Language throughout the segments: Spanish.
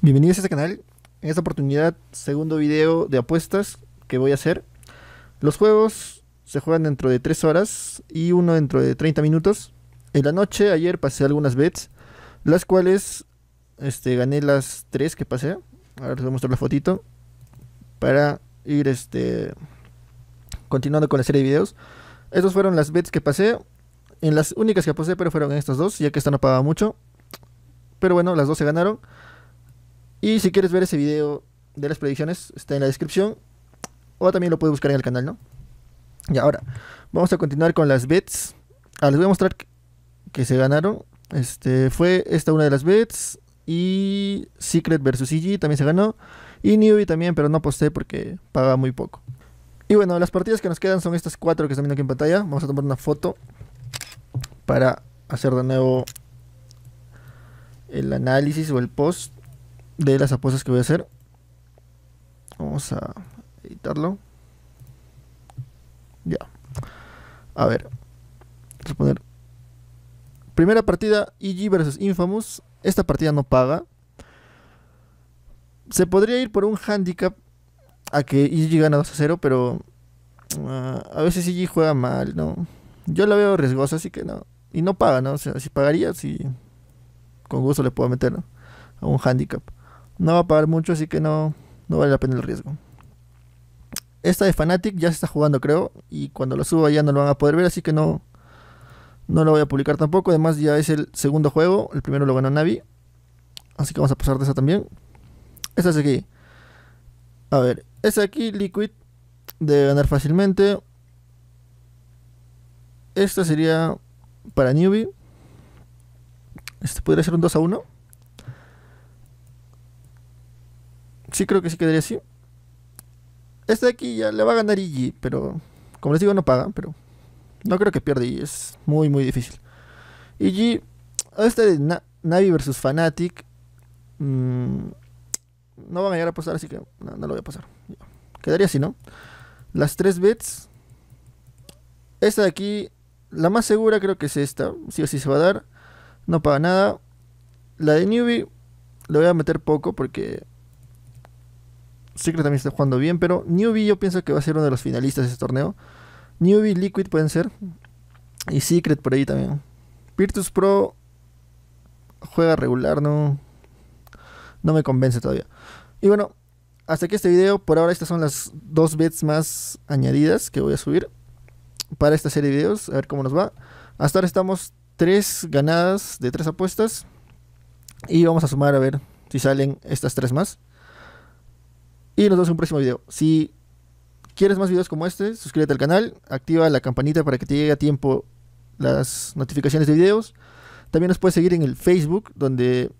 Bienvenidos a este canal. En esta oportunidad, segundo video de apuestas que voy a hacer. Los juegos se juegan dentro de 3 horas y uno dentro de 30 minutos. En la noche, ayer pasé algunas bets, las cuales este, gané las 3 que pasé. Ahora les voy a mostrar la fotito para ir este, continuando con la serie de videos. Estas fueron las bets que pasé. En las únicas que pasé, pero fueron en estas dos, ya que están no mucho. Pero bueno, las dos se ganaron. Y si quieres ver ese video de las predicciones, está en la descripción. O también lo puedes buscar en el canal, ¿no? Y ahora, vamos a continuar con las bets. Ah, les voy a mostrar que se ganaron. Este, fue esta una de las bets. Y Secret versus iG e también se ganó. Y Newbie también, pero no posté porque pagaba muy poco. Y bueno, las partidas que nos quedan son estas cuatro que están viendo aquí en pantalla. Vamos a tomar una foto para hacer de nuevo el análisis o el post de las apuestas que voy a hacer. Vamos a editarlo. Ya. A ver. Primera partida, EG versus Infamous. Esta partida no paga. Se podría ir por un handicap a que EG gana 2 a 0, pero ah, a veces EG juega mal, ¿no? Yo la veo riesgosa, así que no. Y no paga, ¿no? O sea, si pagaría, si Con gusto le puedo meter a un handicap. No va a pagar mucho, así que no, no vale la pena el riesgo. Esta de Fanatic ya se está jugando, creo. Y cuando lo suba ya no lo van a poder ver, así que no, no lo voy a publicar tampoco. Además, ya es el segundo juego. El primero lo ganó Navi. Así que vamos a pasar de esa también. Esta es aquí. A ver, esta aquí, Liquid, Debe ganar fácilmente. Esta sería para Newbie. Este podría ser un 2 a 1. Sí, creo que sí quedaría así. Este de aquí ya le va a ganar IG, pero como les digo, no paga, pero no creo que pierda IG, es muy, muy difícil. IG, este de Navi versus Fanatic. Mm, no van a llegar a pasar, así que no, lo voy a pasar. Quedaría así, ¿no? Las tres bits. Esta de aquí, la más segura creo que es esta, sí o sí se va a dar, no paga nada. La de Newbie, le voy a meter poco porque Secret también está jugando bien, pero Newbie yo pienso que va a ser uno de los finalistas de este torneo. Newbie, Liquid pueden ser. Y Secret por ahí también. Virtus Pro juega regular, no, no me convence todavía. Y bueno, hasta aquí este video. Por ahora estas son las dos bets más añadidas que voy a subir para esta serie de videos. A ver cómo nos va. Hasta ahora estamos tres ganadas de tres apuestas. Y vamos a sumar a ver si salen estas tres más. Y nos vemos en un próximo video. Si quieres más videos como este, suscríbete al canal, activa la campanita para que te llegue a tiempo las notificaciones de videos. También nos puedes seguir en el Facebook, donde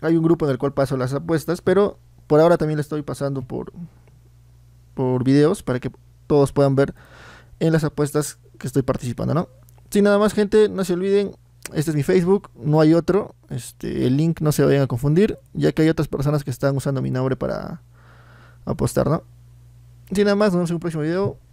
hay un grupo en el cual paso las apuestas, pero por ahora también le estoy pasando por, por videos para que todos puedan ver en las apuestas que estoy participando, ¿no? Sin nada más, gente, no se olviden, este es mi Facebook, no hay otro, este, el link no se vayan a confundir, ya que hay otras personas que están usando mi nombre para apostar, ¿no? Sin nada más, nos vemos en un próximo video.